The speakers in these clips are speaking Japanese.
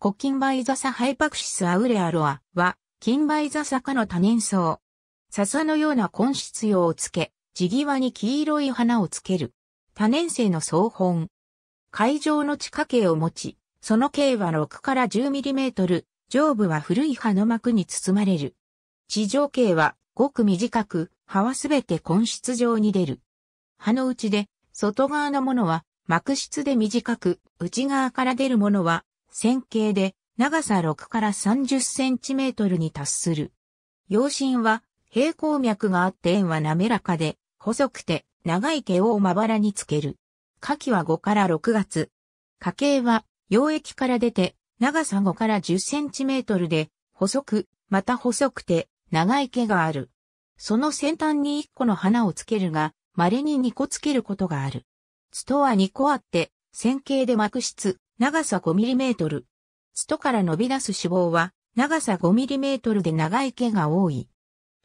コキンバイザサハイパクシスアウレアロアは、キンバイザサ科の多年草。笹のような根質葉をつけ、地際に黄色い花をつける。多年生の草本。海上の地下茎を持ち、その径は6から1 0トル。上部は古い葉の膜に包まれる。地上茎はごく短く、葉はすべて根質状に出る。葉の内で、外側のものは、膜質で短く、内側から出るものは、線形で長さ6から30センチメートルに達する。葉身は平行脈があって円は滑らかで細くて長い毛をまばらにつける。下記は5から6月。花茎は溶液から出て長さ5から10センチメートルで細く、また細くて長い毛がある。その先端に1個の花をつけるが、稀に2個つけることがある。ツトは2個あって、線形で膜質、長さ 5mm。ストから伸び出す脂肪は、長さ 5mm で長い毛が多い。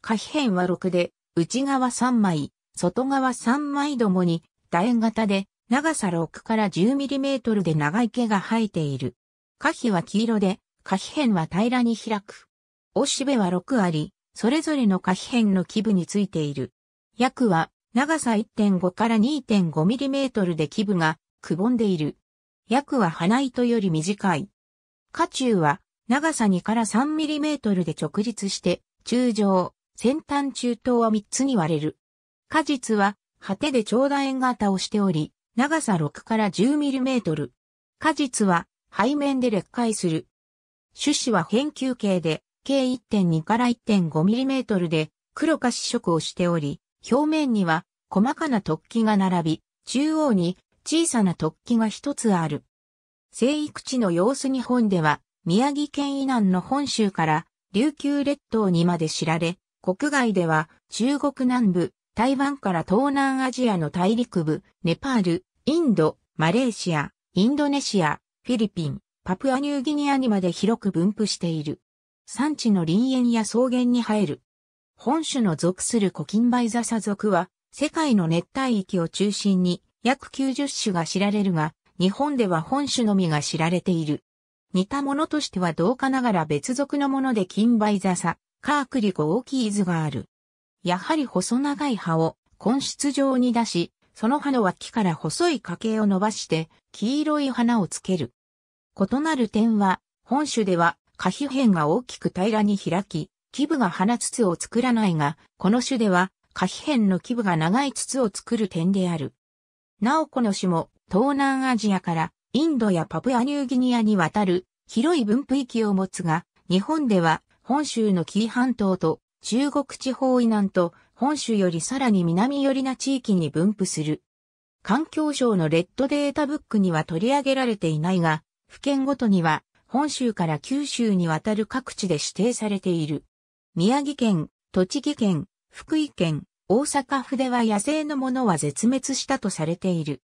下皮辺は6で、内側3枚、外側3枚どもに、楕円型で、長さ6から 10mm で長い毛が生えている。下皮は黄色で、下皮辺は平らに開く。おしべは6あり、それぞれの下皮辺の基部についている。薬は、長さ1.5から 2.5mm で基部が、くぼんでいる。約は花糸より短い。下中は長さ2から 3mm で直立して、中上、先端中等は3つに割れる。果実は果てで長楕円型をしており、長さ6から 10mm。果実は背面で裂化する。種子は変球形で、計1.2から 1.5mm で黒か紫色をしており、表面には細かな突起が並び、中央に小さな突起が一つある。生育地の様子日本では、宮城県以南の本州から琉球列島にまで知られ、国外では中国南部、台湾から東南アジアの大陸部、ネパール、インド、マレーシア、インドネシア、フィリピン、パプアニューギニアにまで広く分布している。産地の林園や草原に生える。本種の属するコキンバイザサ属は、世界の熱帯域を中心に約90種が知られるが、日本では本種のみが知られている。似たものとしては同化ながら別属のもので金梅笹、カークリコ大きい図がある。やはり細長い葉を根室状に出し、その葉の脇から細い花茎を伸ばして黄色い花をつける。異なる点は、本種では花皮片が大きく平らに開き、基部が花筒を作らないが、この種では花皮片の基部が長い筒を作る点である。なおこの種も東南アジアからインドやパプアニューギニアに渡る広い分布域を持つが、日本では本州の紀伊半島と中国地方以南と本州よりさらに南寄りな地域に分布する。環境省のレッドデータブックには取り上げられていないが、府県ごとには本州から九州に渡る各地で指定されている。宮城県、栃木県、福井県、大阪府では野生のものは絶滅したとされている。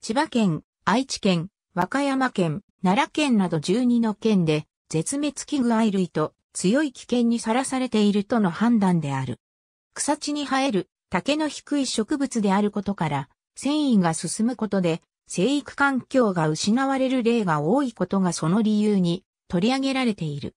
千葉県、愛知県、和歌山県、奈良県など12の県で絶滅危惧愛類と強い危険にさらされているとの判断である。草地に生える竹の低い植物であることから、繊維が進むことで生育環境が失われる例が多いことがその理由に取り上げられている。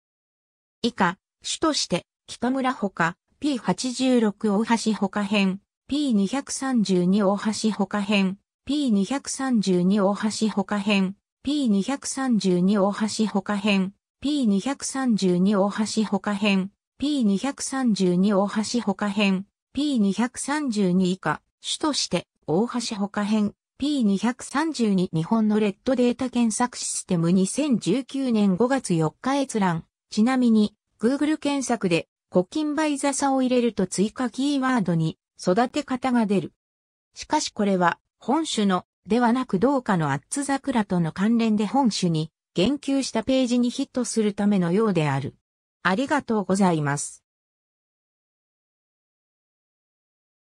以下、主として北村ほか、P86 大橋ほか編、P232 大橋ほか編、P232 大橋ほか編、P232 大橋ほか編、P232 大橋ほか編、P232 大橋ほか編、P232 以下、主として大橋ほか編、P232 日本のレッドデータ検索システム2019年5月4日閲覧。ちなみに、Google 検索でコキンバイザサを入れると追加キーワードに育て方が出る。しかしこれは本種のではなく同化のアッツ桜との関連で本種に言及したページにヒットするためのようである。ありがとうございます。